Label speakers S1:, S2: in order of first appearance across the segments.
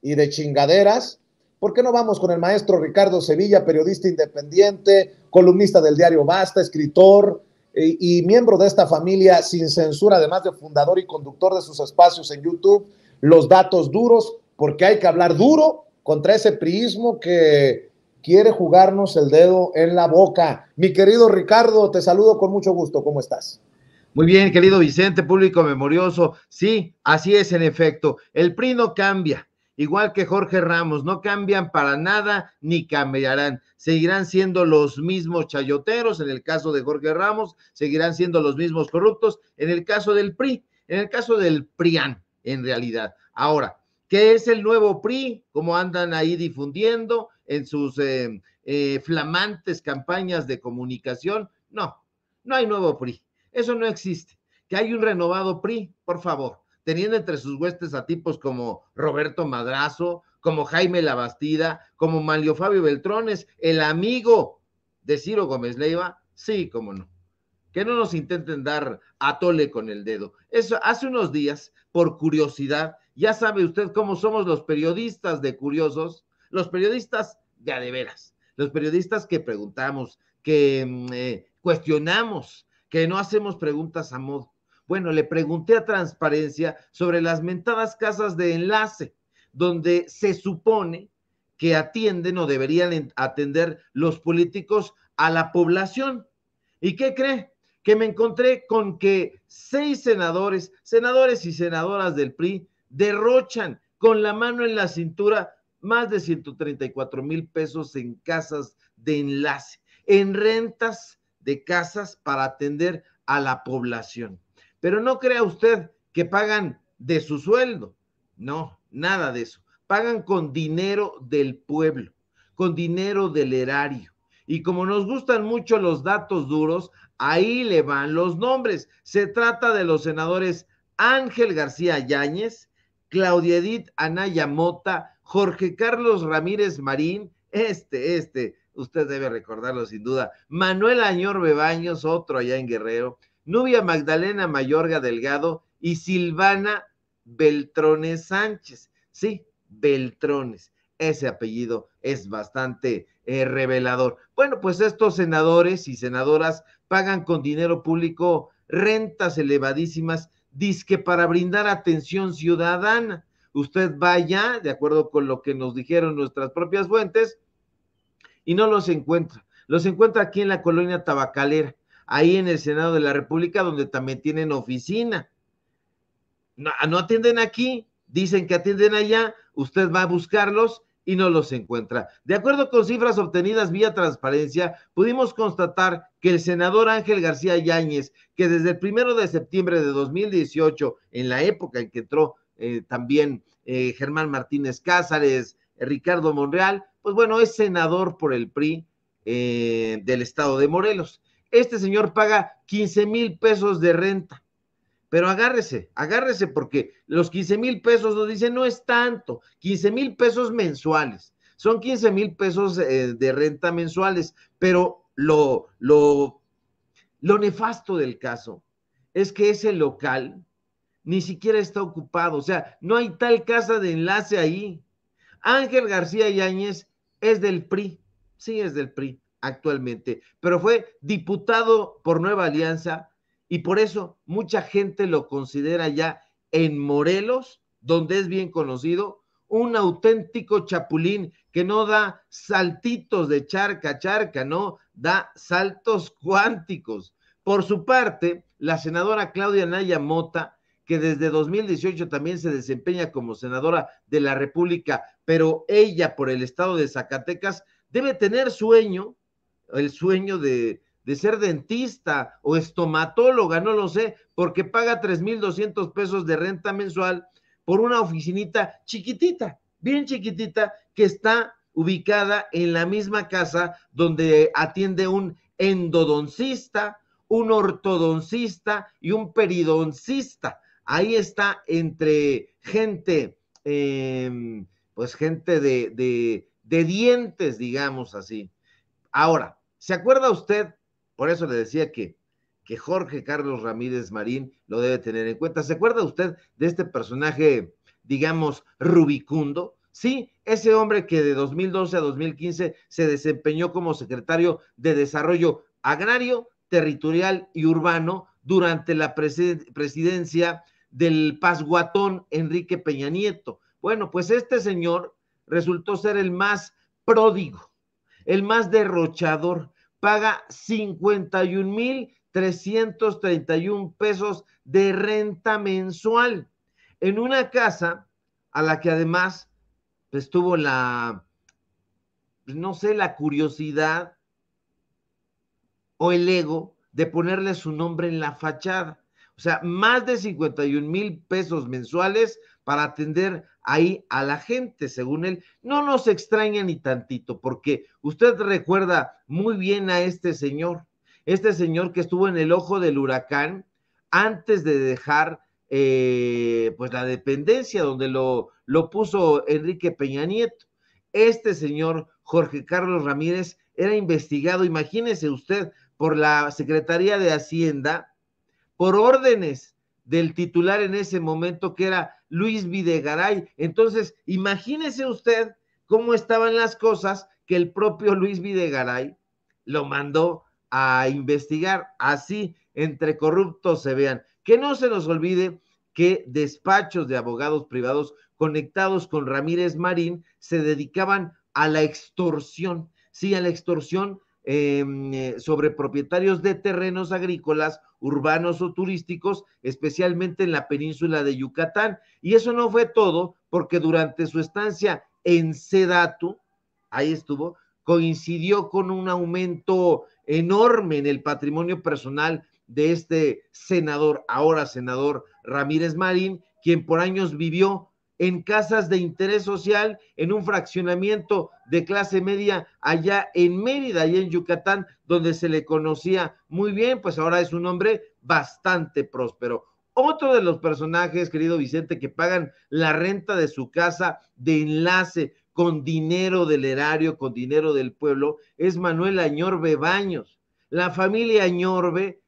S1: y de chingaderas. ¿Por qué no vamos con el maestro Ricardo Sevilla, periodista independiente, columnista del diario Basta, escritor eh, y miembro de esta familia sin censura, además de fundador y conductor de sus espacios en YouTube? Los datos duros, porque hay que hablar duro contra ese priismo que quiere jugarnos el dedo en la boca. Mi querido Ricardo, te saludo con mucho gusto. ¿Cómo estás? Muy bien, querido Vicente, público memorioso. Sí, así es en efecto. El PRI no cambia, igual que Jorge Ramos, no cambian para nada ni cambiarán. Seguirán siendo los mismos chayoteros, en el caso de Jorge Ramos, seguirán siendo los mismos corruptos, en el caso del PRI, en el caso del PRIAN, en realidad. Ahora, ¿qué es el nuevo PRI? ¿Cómo andan ahí difundiendo en sus eh, eh, flamantes campañas de comunicación? No, no hay nuevo PRI. Eso no existe. Que hay un renovado PRI, por favor, teniendo entre sus huestes a tipos como Roberto Madrazo, como Jaime Labastida, como Manlio Fabio Beltrones, el amigo de Ciro Gómez Leiva, sí, cómo no. Que no nos intenten dar a tole con el dedo. Eso hace unos días, por curiosidad, ya sabe usted cómo somos los periodistas de curiosos, los periodistas de de veras, los periodistas que preguntamos, que mm, eh, cuestionamos, que no hacemos preguntas a modo. Bueno, le pregunté a Transparencia sobre las mentadas casas de enlace, donde se supone que atienden o deberían atender los políticos a la población. ¿Y qué cree? Que me encontré con que seis senadores, senadores y senadoras del PRI, derrochan con la mano en la cintura más de 134 mil pesos en casas de enlace, en rentas de casas para atender a la población. Pero no crea usted que pagan de su sueldo. No, nada de eso. Pagan con dinero del pueblo, con dinero del erario. Y como nos gustan mucho los datos duros, ahí le van los nombres. Se trata de los senadores Ángel García Yáñez, Claudia Edith Anaya Mota, Jorge Carlos Ramírez Marín, este, este, usted debe recordarlo sin duda. Manuel Añor Bebaños, otro allá en Guerrero, Nubia Magdalena Mayorga Delgado y Silvana Beltrones Sánchez. Sí, Beltrones. Ese apellido es bastante eh, revelador. Bueno, pues estos senadores y senadoras pagan con dinero público rentas elevadísimas, disque para brindar atención ciudadana. Usted vaya, de acuerdo con lo que nos dijeron nuestras propias fuentes, y no los encuentra. Los encuentra aquí en la colonia tabacalera, ahí en el Senado de la República, donde también tienen oficina. No, atienden aquí, dicen que atienden allá, usted va a buscarlos y no los encuentra. De acuerdo con cifras obtenidas vía transparencia, pudimos constatar que el senador Ángel García Yáñez, que desde el primero de septiembre de 2018, en la época en que entró eh, también eh, Germán Martínez Cázares, eh, Ricardo Monreal, pues bueno, es senador por el PRI eh, del estado de Morelos. Este señor paga 15 mil pesos de renta. Pero agárrese, agárrese porque los 15 mil pesos nos dicen no es tanto, 15 mil pesos mensuales, son 15 mil pesos eh, de renta mensuales, pero lo, lo, lo nefasto del caso es que ese local ni siquiera está ocupado, o sea, no hay tal casa de enlace ahí. Ángel García Yáñez es del PRI, sí es del PRI actualmente, pero fue diputado por Nueva Alianza y por eso mucha gente lo considera ya en Morelos, donde es bien conocido, un auténtico chapulín que no da saltitos de charca a charca, no, da saltos cuánticos. Por su parte, la senadora Claudia Naya Mota que desde 2018 también se desempeña como senadora de la República, pero ella por el estado de Zacatecas debe tener sueño, el sueño de, ser dentista o estomatóloga, no lo sé, porque paga 3.200 pesos de renta mensual por una oficinita chiquitita, bien chiquitita, que está ubicada en la misma casa donde atiende un endodoncista, un ortodoncista y un peridoncista. Ahí está entre gente, em, pues gente de, dientes, digamos así. Ahora, ¿se acuerda usted? Por eso le decía que que Jorge Carlos Ramírez Marín lo debe tener en cuenta. ¿Se acuerda usted de este personaje, digamos, rubicundo? Sí, ese hombre que de 2012 a 2015 se desempeñó como secretario de Desarrollo Agrario, Territorial y Urbano durante la presidencia del pasguatón Enrique Peña Nieto. Bueno, pues este señor resultó ser el más pródigo, el más derrochador. Paga 51,331 pesos de renta mensual en una casa a la que además estuvo pues, la, no sé, la curiosidad o el ego de ponerle su nombre en la fachada. O sea, más de 51 mil pesos mensuales para atender ahí a la gente, según él. No nos extraña ni tantito, porque usted recuerda muy bien a este señor, este señor que estuvo en el ojo del huracán antes de dejar eh, pues la dependencia donde lo, lo puso Enrique Peña Nieto. Este señor Jorge Carlos Ramírez era investigado, imagínese usted, por la Secretaría de Hacienda por órdenes del titular en ese momento, que era Luis Videgaray. Entonces, imagínese usted cómo estaban las cosas que el propio Luis Videgaray lo mandó a investigar. Así, entre corruptos se vean. Que no se nos olvide que despachos de abogados privados conectados con Ramírez Marín se dedicaban a la extorsión, sí, a la extorsión Em, eh, sobre propietarios de terrenos agrícolas, urbanos o turísticos, especialmente en la península de Yucatán. Y eso no fue todo, porque durante su estancia en Sedatu, ahí estuvo, coincidió con un aumento enorme en el patrimonio personal de este senador, ahora senador Ramírez Marín, quien por años vivió en casas de interés social, en un fraccionamiento de clase media allá en Mérida, allá en Yucatán, donde se le conocía muy bien, pues ahora es un hombre bastante próspero. Otro de los personajes, querido Vicente, que pagan la renta de su casa de enlace con dinero del erario, con dinero del pueblo, es Manuel Añorbe Baños. La familia Añorbe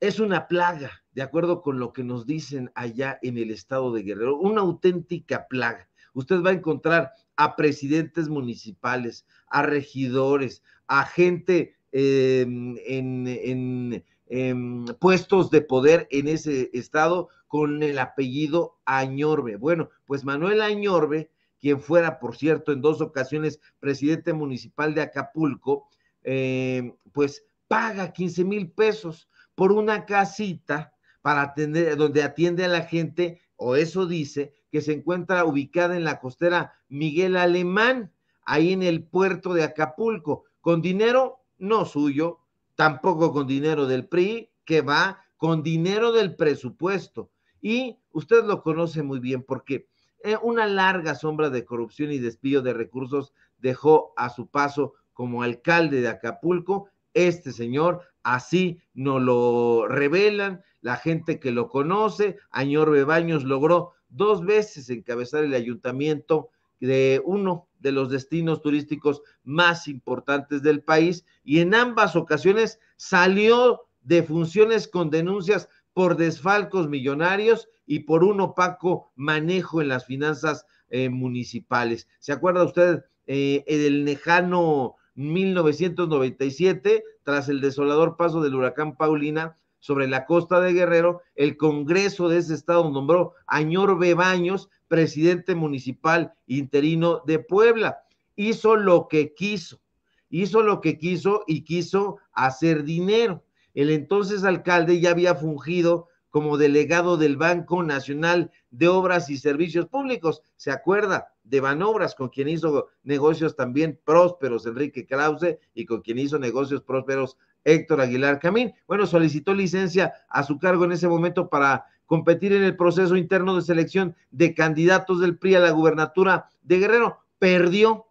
S1: es una plaga de acuerdo con lo que nos dicen allá en el estado de Guerrero, una auténtica plaga. Usted va a encontrar a presidentes municipales, a regidores, a gente em, en, em, puestos de poder en ese estado con el apellido Añorbe. Bueno, pues Manuel Añorbe, quien fuera, por cierto, en dos ocasiones presidente municipal de Acapulco, em, pues paga 15 mil pesos por una casita para atender, donde atiende a la gente, o eso dice, que se encuentra ubicada en la costera Miguel Alemán, ahí en el puerto de Acapulco, con dinero no suyo, tampoco con dinero del PRI, que va con dinero del presupuesto. Y usted lo conoce muy bien porque eh, una larga sombra de corrupción y desvío de recursos dejó a su paso como alcalde de Acapulco este señor, así nos lo revelan la gente que lo conoce. Añor Bebaños, logró dos veces encabezar el ayuntamiento de uno de los destinos turísticos más importantes del país y en ambas ocasiones salió de funciones con denuncias por desfalcos millonarios y por un opaco manejo en las finanzas eh, municipales. ¿Se acuerda usted eh, novecientos del lejano 1997, tras el desolador paso del huracán Paulina, sobre la costa de Guerrero, el Congreso de ese estado nombró a Ñor Bebaños presidente municipal interino de Puebla. Hizo lo que quiso, hizo lo que quiso y quiso hacer dinero. El entonces alcalde ya había fungido como delegado del Banco Nacional de Obras y Servicios Públicos. ¿Se acuerda? De Banobras, con quien hizo negocios también prósperos Enrique Krause y con quien hizo negocios prósperos Héctor Aguilar Camín. Bueno, solicitó licencia a su cargo en ese momento para competir en el proceso interno de selección de candidatos del PRI a la gubernatura de Guerrero. Perdió,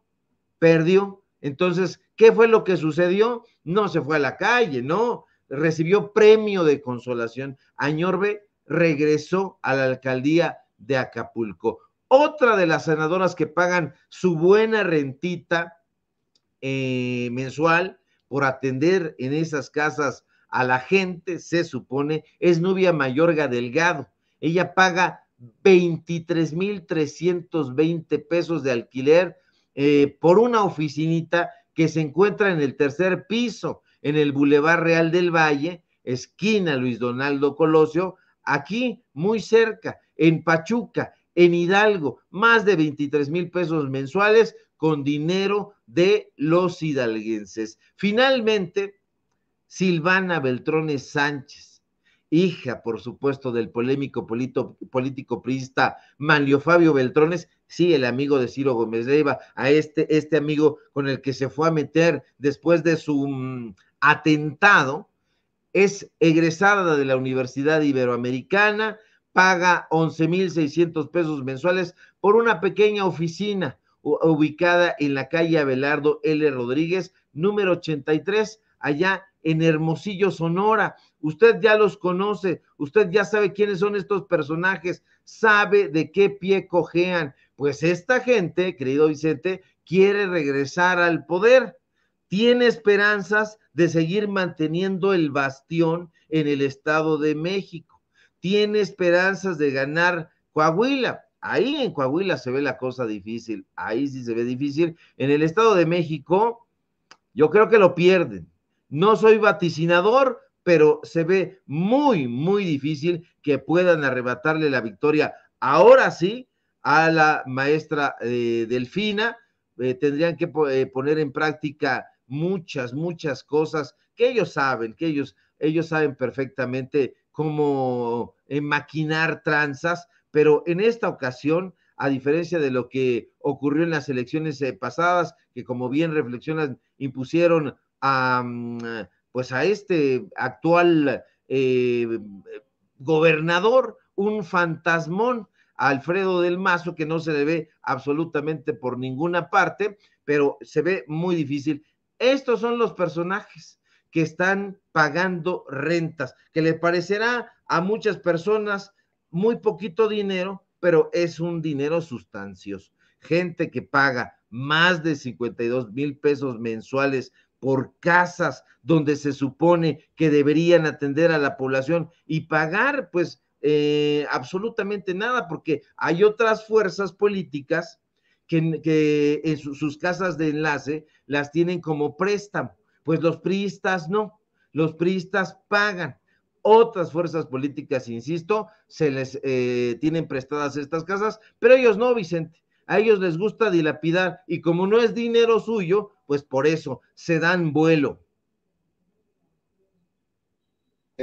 S1: perdió. Entonces, ¿qué fue lo que sucedió? No se fue a la calle, ¿no? Recibió premio de consolación. Añorbe regresó a la alcaldía de Acapulco. Otra de las senadoras que pagan su buena rentita eh, mensual, por atender en esas casas a la gente, se supone, es Nubia Mayorga Delgado. Ella paga 23.320 pesos de alquiler eh, por una oficinita que se encuentra en el tercer piso, en el Boulevard Real del Valle, esquina Luis Donaldo Colosio, aquí muy cerca, en Pachuca, en Hidalgo, más de 23 mil pesos mensuales con dinero de los hidalguenses. Finalmente, Silvana Beltrones Sánchez, hija, por supuesto, del polémico político priista Manlio Fabio Beltrones, sí, el amigo de Ciro Gómez Leiva, a este, este amigo con el que se fue a meter después de su mm, atentado, es egresada de la Universidad Iberoamericana, paga 11.600 pesos mensuales por una pequeña oficina ubicada en la calle Abelardo L. Rodríguez, número 83, allá en Hermosillo, Sonora. Usted ya los conoce, usted ya sabe quiénes son estos personajes, sabe de qué pie cojean. Pues esta gente, querido Vicente, quiere regresar al poder, tiene esperanzas de seguir manteniendo el bastión en el Estado de México, tiene esperanzas de ganar Coahuila, Ahí en Coahuila se ve la cosa difícil, ahí sí se ve difícil. En el Estado de México, yo creo que lo pierden. No soy vaticinador, pero se ve muy, muy difícil que puedan arrebatarle la victoria. Ahora sí, a la maestra eh, Delfina, eh, tendrían que eh, poner en práctica muchas, muchas cosas que ellos saben, que ellos, ellos saben perfectamente cómo maquinar tranzas pero en esta ocasión, a diferencia de lo que ocurrió en las elecciones eh, pasadas, que como bien reflexionan, impusieron a, mm, pues a este actual eh, gobernador, un fantasmón, Alfredo del Mazo, que no se le ve absolutamente por ninguna parte, pero se ve muy difícil. Estos son los personajes que están pagando rentas, que le parecerá a muchas personas muy poquito dinero, pero es un dinero sustancioso. Gente que paga más de 52 mil pesos mensuales por casas donde se supone que deberían atender a la población y pagar pues eh, absolutamente nada, porque hay otras fuerzas políticas que, en sus casas de enlace las tienen como préstamo, pues los priistas no, los priistas pagan. Otras fuerzas políticas, insisto, se les eh, tienen prestadas estas casas, pero ellos no, Vicente. A ellos les gusta dilapidar y como no es dinero suyo, pues por eso se dan vuelo.